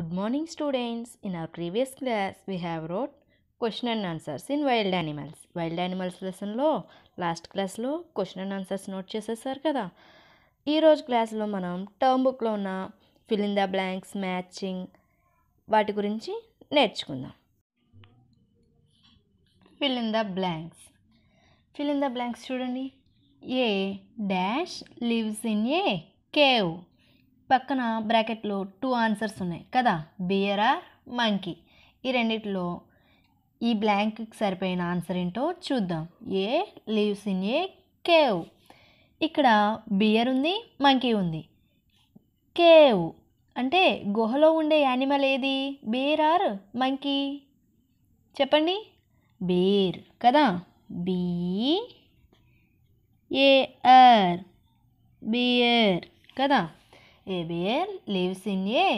good morning students in our previous class we have wrote question and answers in wild animals wild animals లెసన్లో last క్లాస్లో question and answers note చేసేసారు కదా ఈరోజు క్లాస్లో మనం term బుక్లో ఉన్న ఫిలిన్ ద బ్లాంక్స్ మ్యాచింగ్ వాటి గురించి నేర్చుకుందాం fill in the blanks fill in the blanks చూడండి a dash lives in a cave పక్కన బ్రాకెట్లో టూ ఆన్సర్స్ ఉన్నాయి కదా బియర్ ఆర్ మంకీ ఈ రెండిట్లో ఈ బ్లాంక్కి సరిపోయిన ఆన్సర్ ఏంటో చూద్దాం a leaves in a cave ఇక్కడ బియర్ ఉంది మంకీ ఉంది కేవ్ అంటే గుహలో ఉండే యానిమల్ ఏది బీర్ ఆర్ మంకీ చెప్పండి బీర్ కదా బీ ఏఆర్ బియర్ కదా a bear lives in a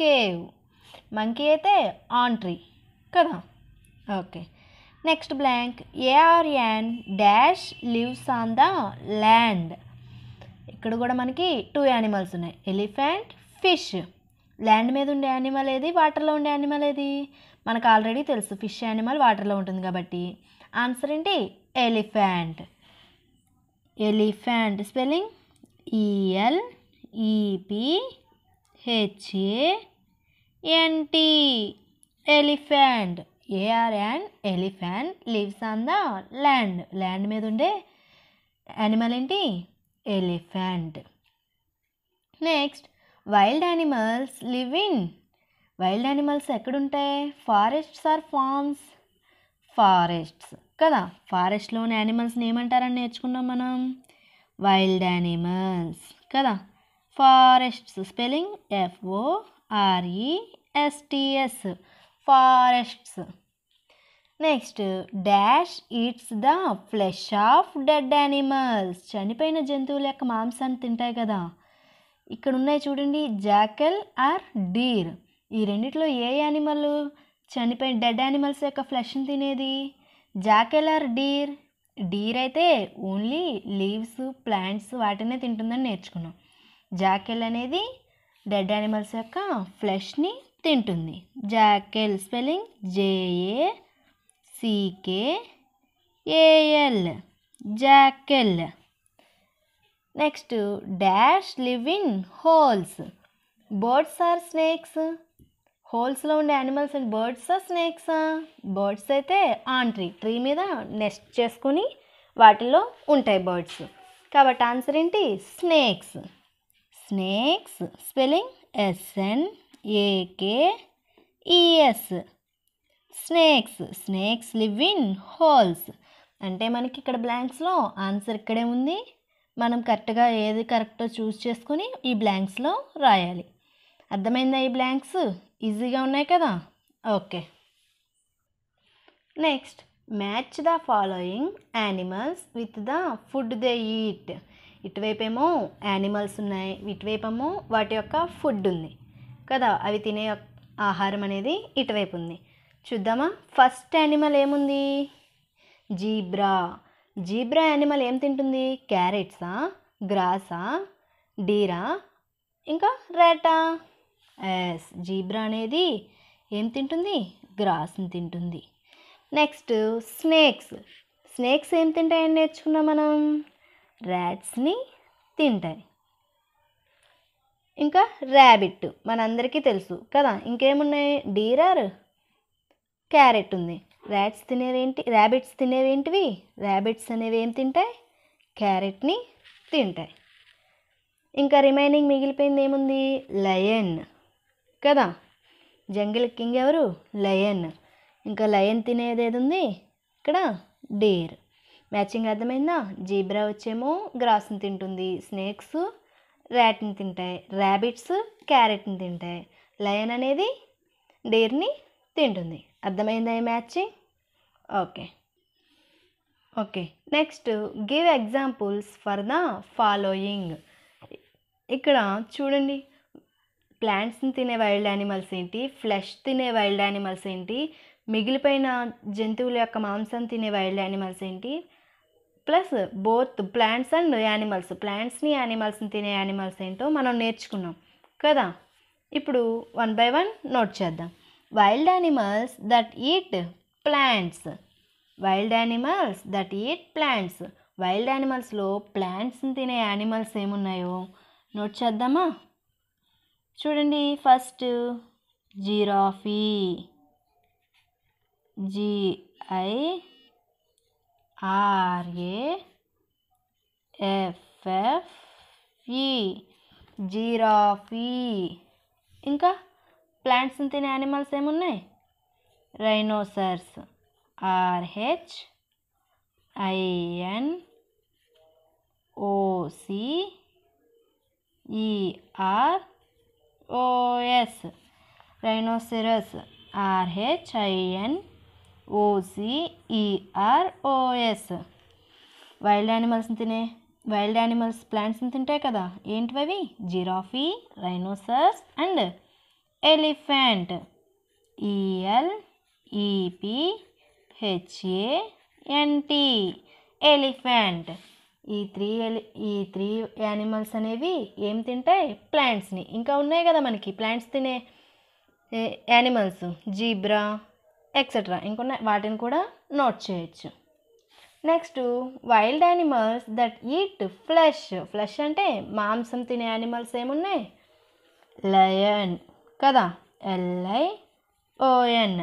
cave monkey అయితే ఆన్ ట్రీ కదా okay next blank a or an dash lives on the land ఇక్కడ కూడా మనకి టూ యానిమల్స్ ఉన్నాయి ఎలిఫెంట్ ఫిష్ ల్యాండ్ మీద ఉండే యానిమల్ ఏది వాటర్లో ఉండే యానిమల్ ఏది మనకు ఆల్రెడీ తెలుసు ఫిష్ యానిమల్ వాటర్లో ఉంటుంది కాబట్టి ఆన్సర్ ఏంటి elephant elephant spelling EL e NT elephant AR and elephant lives on the land land మీద ఉండే యానిమల్ ఏంటి elephant next wild animals live in wild animals ఎక్కడుంటాయి forests R forms forests కదా ఫారెస్ట్లోని యానిమల్స్ని ఏమంటారని నేర్చుకున్నాం మనం వైల్డ్ యానిమల్స్ కదా forests spelling ఎఫ్ఓఆర్ఈఎస్టిఎస్ forests next dash eats the flesh of dead animals చనిపోయిన జంతువుల యొక్క మాంసాన్ని తింటాయి కదా ఇక్కడ ఉన్నాయి చూడండి జాకెల్ ఆర్ డీర్ ఈ రెండిట్లో ఏ యానిమల్ చనిపోయిన డెడ్ యానిమల్స్ యొక్క ఫ్లెష్ని తినేది జాకెల్ ఆర్ డీర్ డీర్ అయితే ఓన్లీ లీవ్స్ ప్లాంట్స్ వాటినే తింటుందని నేర్చుకున్నాం జాకెల్ అనేది డెడ్ యానిమల్స్ యొక్క ఫ్లెష్ని తింటుంది jackal spelling J A C K A L jackal next dash live in holes birds or snakes హోల్స్లో ఉండే animals and birds or snakes birds అయితే ఆన్ ట్రీ ట్రీ మీద నెస్ట్ చేసుకుని వాటిలో ఉంటాయి బర్డ్స్ కాబట్టి ఆన్సర్ ఏంటి snakes snakes spelling S N A K E S snakes snakes live in holes అంటే మనకి ఇక్కడ బ్లాంక్స్లో ఆన్సర్ ఇక్కడే ఉంది మనం కరెక్ట్గా ఏది కరెక్టో చూస్ చేసుకొని ఈ బ్లాంక్స్లో రాయాలి అర్థమైందా ఈ బ్లాంక్స్ ఈజీగా ఉన్నాయి కదా okay next match the following animals with the food they eat ఇటువైపేమో యానిమల్స్ ఉన్నాయి ఇటువైపేమో వాటి యొక్క ఫుడ్ ఉంది కదా అవి తినే ఆహారం అనేది ఇటువైపు ఉంది చూద్దామా ఫస్ట్ యానిమల్ ఏముంది జీబ్రా జీబ్రా యానిమల్ ఏం తింటుంది క్యారెట్సా గ్రాసా డీరా ఇంకా రేటా ఎస్ జీబ్రా అనేది ఏం తింటుంది గ్రాస్ని తింటుంది నెక్స్ట్ స్నేక్స్ స్నేక్స్ ఏం తింటాయని నేర్చుకున్నాం మనం ర్యాట్స్ని తింటాయి ఇంకా ర్యాబిట్ మనందరికీ తెలుసు కదా ఇంకేమున్నాయి డీరర్ క్యారెట్ ఉంది ర్యాట్స్ తినేవేంటి ర్యాబిట్స్ తినేవేంటివి ర్యాబిట్స్ అనేవి ఏం తింటాయి క్యారెట్ని తింటాయి ఇంకా రిమైనింగ్ మిగిలిపోయింది ఏముంది లయన్ కదా జంగిల్ కింగ్ ఎవరు లయన్ ఇంకా లయన్ తినేది ఏది ఉంది ఇక్కడ డీర్ మ్యాచింగ్ అర్థమైందా జీబ్రా వచ్చేమో గ్రాస్ని తింటుంది స్నేక్స్ ర్యాట్ని తింటాయి ర్యాబిట్స్ క్యారెట్ని తింటాయి లయన్ అనేది డేర్ని తింటుంది అర్థమైందా ఈ matching okay okay next give examples for the following ఇక్కడ చూడండి ప్లాంట్స్ని తినే వైల్డ్ యానిమల్స్ ఏంటి ఫ్లెష్ తినే వైల్డ్ యానిమల్స్ ఏంటి మిగిలిపోయిన జంతువుల యొక్క మాంసం తినే వైల్డ్ యానిమల్స్ ఏంటి plus both plants and animals ప్లాంట్స్ని యానిమల్స్ని తినే యానిమల్స్ ఏంటో మనం నేర్చుకున్నాం కదా ఇప్పుడు వన్ బై వన్ నోట్ చేద్దాం wild animals that eat plants wild animals that eat plants వైల్డ్ యానిమల్స్లో ప్లాంట్స్ని తినే యానిమల్స్ ఏమున్నాయో నోట్ చేద్దామా చూడండి ఫస్ట్ జీరాఫీ జీఐ ఆర్ఏఎఫ్ఎఫ్ఈ జీరాఫీ ఇంకా ప్లాంట్స్ని తినే యానిమల్స్ ఏమున్నాయి rhinoceros R H I N O C E R O S rhinoceros R H I N O C E R O S wild యానిమల్స్ని తినే వైల్డ్ యానిమల్స్ ప్లాంట్స్ని తింటాయి కదా ఏంటివి అవి giraffe rhinoceros and elephant E L E P H A elephant ఈ త్రీ ఎలి ఈ త్రీ యానిమల్స్ అనేవి ఏం తింటాయి ప్లాంట్స్ని ఇంకా ఉన్నాయి కదా మనకి ప్లాంట్స్ తినే యానిమల్స్ జీబ్రా ఎక్సెట్రా ఇంకొన్న వాటిని కూడా నోట్ చేయొచ్చు next wild animals that eat flesh flesh అంటే మాంసం తినే యానిమల్స్ ఏమున్నాయి లయన్ కదా ఎల్ఐ ఓఎన్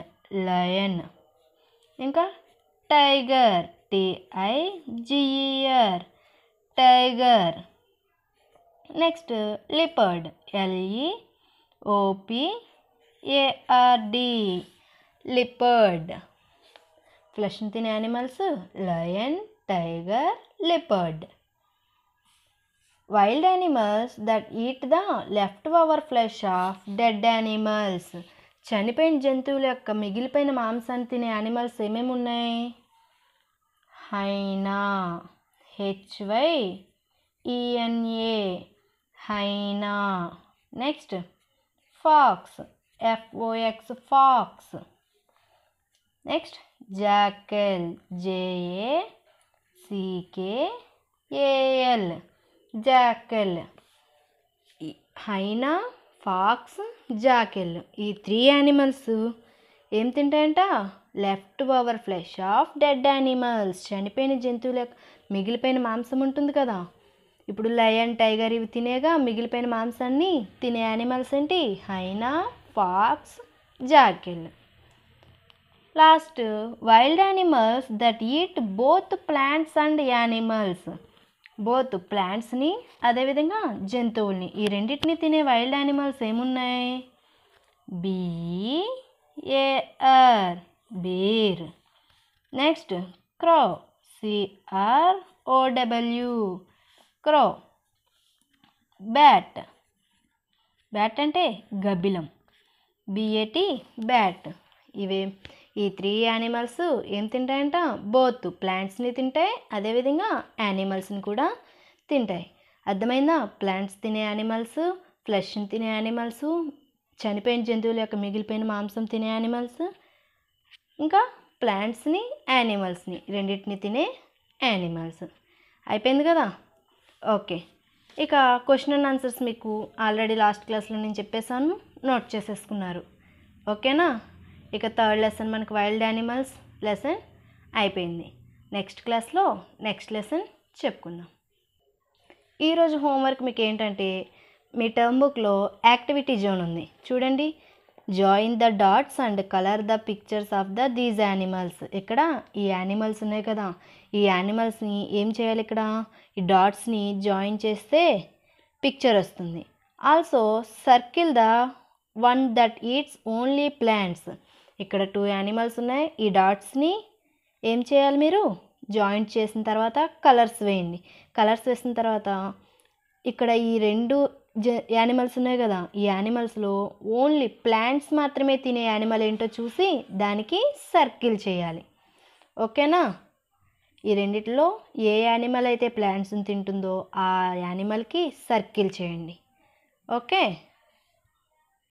లయన్ ఇంకా tiger T I G E R tiger next leopard L E O P A R D leopard ఫ్లష్ని తినే animals lion tiger leopard wild animals that eat the left over flesh of dead animals చనిపోయిన జంతువుల యొక్క మిగిలిపోయిన మాంసాన్ని తినే యానిమల్స్ ఏమేమి ఉన్నాయి hyena H Y E N A hyena next fox F O X fox next jackal J A C K A L jackal hyena fox jackal ఈ three animals ఏం తింటాయంట left over flesh of dead animals చనిపోయిన జంతువుల మిగిలిపోయిన మాంసం ఉంటుంది కదా ఇప్పుడు లయన్ టైగర్ ఇవి తినేగా మిగిలిపోయిన మాంసాన్ని తినే యానిమల్స్ ఏంటి hyena fox jackal last wild animals that eat both plants and animals both ప్లాంట్స్ని అదేవిధంగా జంతువుల్ని ఈ రెండింటిని తినే వైల్డ్ యానిమల్స్ ఏమున్నాయి B A R bear next crow C R O W crow bat bat అంటే గబ్బిలం బిఏటి బ్యాట్ ఇవే ఈ త్రీ యానిమల్స్ ఏం తింటాయంట బోత్ ప్లాంట్స్ని తింటాయి అదేవిధంగా యానిమల్స్ని కూడా తింటాయి అర్థమైందా ప్లాంట్స్ తినే యానిమల్స్ ఫ్లెష్ని తినే యానిమల్స్ చనిపోయిన జంతువుల యొక్క మిగిలిపోయిన మాంసం తినే యానిమల్స్ ఇంకా ప్లాంట్స్ని యానిమల్స్ని రెండింటిని తినే యానిమల్స్ అయిపోయింది కదా ఓకే ఇక క్వశ్చన్ అండ్ ఆన్సర్స్ మీకు ఆల్రెడీ లాస్ట్ క్లాస్లో నేను చెప్పేశాను నోట్ చేసేసుకున్నారు ఓకేనా ఇక థర్డ్ లెసన్ మనకు వైల్డ్ యానిమల్స్ లెసన్ అయిపోయింది నెక్స్ట్ క్లాస్లో నెక్స్ట్ లెసన్ చెప్పుకుందాం ఈరోజు హోంవర్క్ మీకు ఏంటంటే మీ టర్మ్ బుక్లో యాక్టివిటీ జోన్ ఉంది చూడండి join the dots and colour the pictures of the these animals ఇక్కడ ఈ యానిమల్స్ ఉన్నాయి కదా ఈ యానిమల్స్ని ఏం చేయాలి ఇక్కడ ఈ డాట్స్ని జాయిన్ చేస్తే పిక్చర్ వస్తుంది also circle the one that eats only plants ఇక్కడ టూ యానిమల్స్ ఉన్నాయి ఈ డాట్స్ని ఏం చేయాలి మీరు జాయింట్ చేసిన తర్వాత కలర్స్ వేయండి కలర్స్ వేసిన తర్వాత ఇక్కడ ఈ రెండు జ యానిమల్స్ ఉన్నాయి కదా ఈ యానిమల్స్లో ఓన్లీ ప్లాంట్స్ మాత్రమే తినే యానిమల్ ఏంటో చూసి దానికి సర్కిల్ చేయాలి ఓకేనా ఈ రెండిట్లో ఏ యానిమల్ అయితే ప్లాంట్స్ని తింటుందో ఆ యానిమల్కి సర్కిల్ చేయండి ఓకే